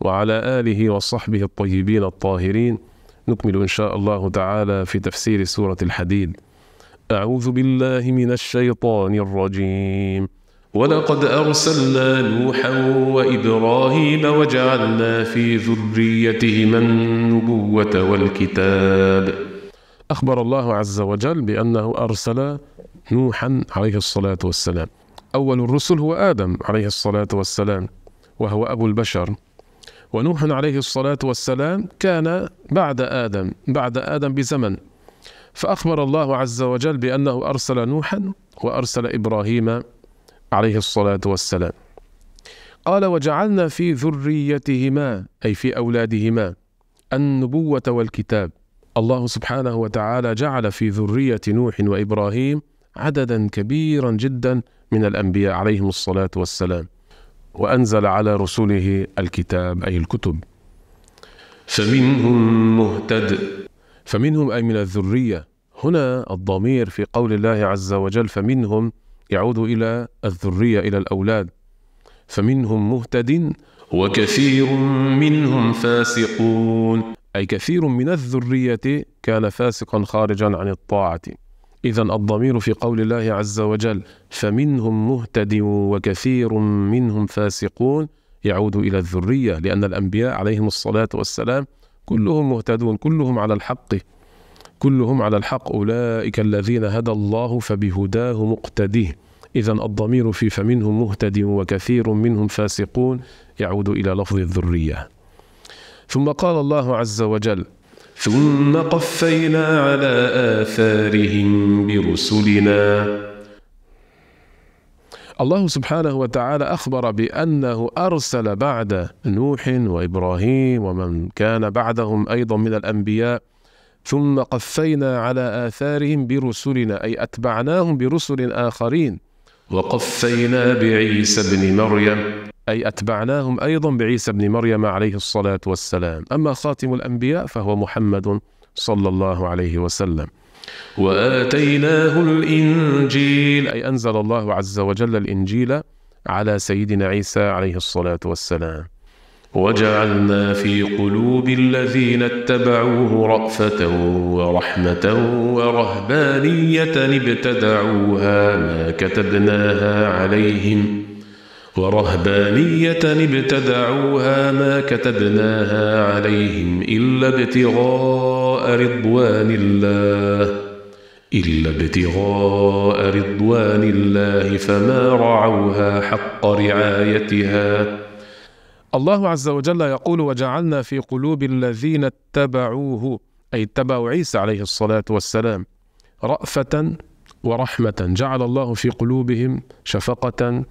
وعلى آله وصحبه الطيبين الطاهرين نكمل إن شاء الله تعالى في تفسير سورة الحديد أعوذ بالله من الشيطان الرجيم ولقد أرسلنا نوحا وإبراهيم وجعلنا في ذريتهما النبوة والكتاب أخبر الله عز وجل بأنه أرسل نوحا عليه الصلاة والسلام أول الرسل هو آدم عليه الصلاة والسلام وهو أبو البشر ونوح عليه الصلاة والسلام كان بعد آدم بعد آدم بزمن فأخبر الله عز وجل بأنه أرسل نوحا وأرسل إبراهيم عليه الصلاة والسلام قال وجعلنا في ذريتهما أي في أولادهما النبوة والكتاب الله سبحانه وتعالى جعل في ذرية نوح وإبراهيم عددا كبيرا جدا من الأنبياء عليهم الصلاة والسلام وأنزل على رسله الكتاب أي الكتب فمنهم مهتد فمنهم أي من الذرية هنا الضمير في قول الله عز وجل فمنهم يعود إلى الذرية إلى الأولاد فمنهم مهتد وكثير منهم فاسقون أي كثير من الذرية كان فاسقا خارجا عن الطاعة إذا الضمير في قول الله عز وجل فمنهم مهتد وكثير منهم فاسقون يعود إلى الذرية لأن الأنبياء عليهم الصلاة والسلام كلهم مهتدون كلهم على الحق كلهم على الحق أولئك الذين هدى الله فبهداه مقتديه إذا الضمير في فمنهم مهتد وكثير منهم فاسقون يعود إلى لفظ الذرية ثم قال الله عز وجل ثم قفينا على آثارهم برسلنا الله سبحانه وتعالى أخبر بأنه أرسل بعد نوح وإبراهيم ومن كان بعدهم أيضا من الأنبياء ثم قفينا على آثارهم برسلنا أي أتبعناهم برسل آخرين وقفينا بعيسى بن مريم أي أتبعناهم أيضا بعيسى بن مريم عليه الصلاة والسلام أما خاتم الأنبياء فهو محمد صلى الله عليه وسلم وآتيناه الإنجيل أي أنزل الله عز وجل الإنجيل على سيدنا عيسى عليه الصلاة والسلام وجعلنا في قلوب الذين اتبعوه رأفة ورحمة ورهبانية ابتدعوها ما كتبناها عليهم ورهبانية ابتدعوها ما كتبناها عليهم إلا ابتغاء رضوان الله إلا ابتغاء رضوان الله فما رعوها حق رعايتها الله عز وجل يقول وجعلنا في قلوب الذين اتبعوه أي اتبعوا عيسى عليه الصلاة والسلام رأفة ورحمة جعل الله في قلوبهم شفقة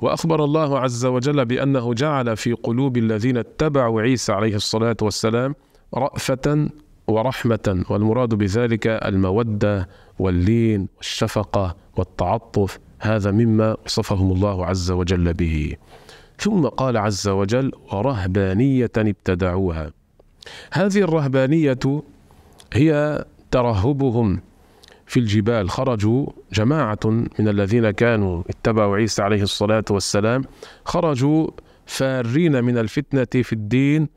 وأخبر الله عز وجل بأنه جعل في قلوب الذين اتبعوا عيسى عليه الصلاة والسلام رأفة ورحمة والمراد بذلك المودة واللين والشفقة والتعطف هذا مما وصفهم الله عز وجل به ثم قال عز وجل ورهبانية ابتدعوها هذه الرهبانية هي ترهبهم في الجبال خرجوا جماعة من الذين كانوا اتبعوا عيسى عليه الصلاة والسلام خرجوا فارين من الفتنة في الدين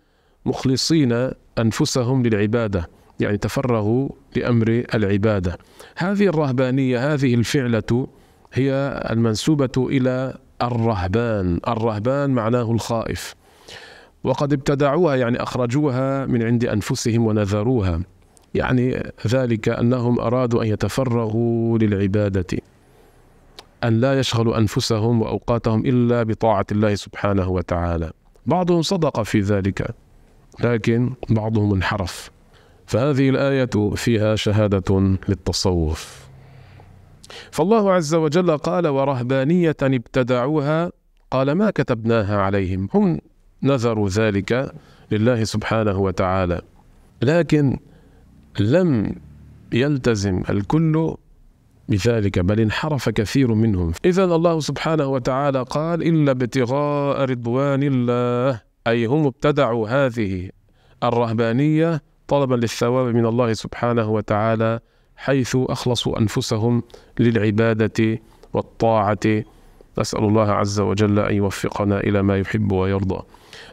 مخلصين أنفسهم للعبادة يعني تفرغوا لأمر العبادة هذه الرهبانية هذه الفعلة هي المنسوبة إلى الرهبان الرهبان معناه الخائف وقد ابتدعوها يعني أخرجوها من عند أنفسهم ونذروها يعني ذلك أنهم أرادوا أن يتفرغوا للعبادة أن لا يشغلوا أنفسهم وأوقاتهم إلا بطاعة الله سبحانه وتعالى بعضهم صدق في ذلك لكن بعضهم انحرف فهذه الآية فيها شهادة للتصوف فالله عز وجل قال ورهبانية ابتدعوها قال ما كتبناها عليهم هم نذروا ذلك لله سبحانه وتعالى لكن لم يلتزم الكل بذلك بل انحرف كثير منهم إذا الله سبحانه وتعالى قال إلا ابتغاء رضوان الله أي هم ابتدعوا هذه الرهبانية طلبا للثواب من الله سبحانه وتعالى حيث أخلصوا أنفسهم للعبادة والطاعة نسأل الله عز وجل أن يوفقنا إلى ما يحب ويرضى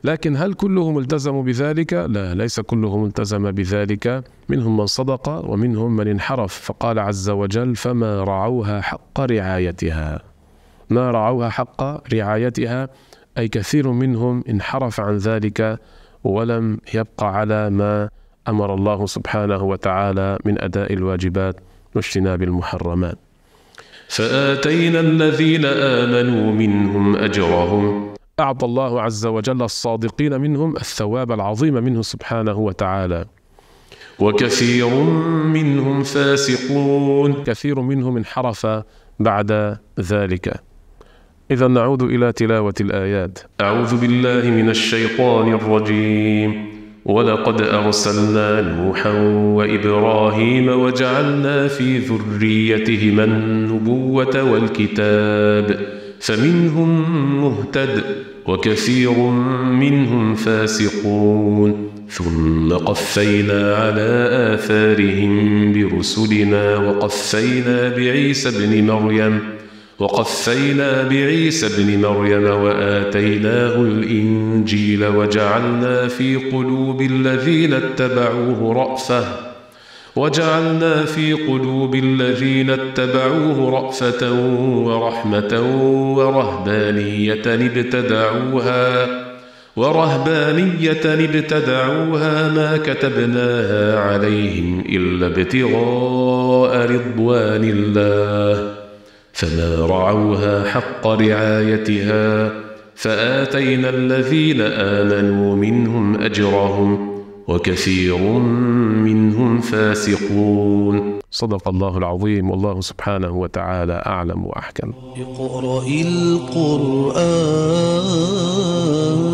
لكن هل كلهم التزموا بذلك؟ لا ليس كلهم التزم بذلك منهم من صدق ومنهم من انحرف فقال عز وجل فما رعوها حق رعايتها ما رعوها حق رعايتها أي كثير منهم انحرف عن ذلك ولم يبقى على ما امر الله سبحانه وتعالى من اداء الواجبات واجتناب المحرمات فاتينا الذين امنوا منهم اجرهم اعطى الله عز وجل الصادقين منهم الثواب العظيم منه سبحانه وتعالى وكثير منهم فاسقون كثير منهم انحرف بعد ذلك إذا نعود إلى تلاوة الآيات أعوذ بالله من الشيطان الرجيم ولقد أرسلنا نوحا وإبراهيم وجعلنا في ذريتهما النبوة والكتاب فمنهم مهتد وكثير منهم فاسقون ثم قفينا على آثارهم برسلنا وقفينا بعيسى ابن مريم وقفينا بعيسى ابن مريم واتيناه الانجيل وجعلنا في قلوب الذين اتبعوه رافه وجعلنا في قلوب الذين اتبعوه رأفة ورحمة ورهبانية ابتدعوها ورهبانية ابتدعوها ما كتبناها عليهم إلا ابتغاء رضوان الله فما رعوها حق رعايتها فآتينا الذين آمنوا منهم أجرهم وكثير منهم فاسقون صدق الله العظيم والله سبحانه وتعالى أعلم وأحكم اقرأ القرآن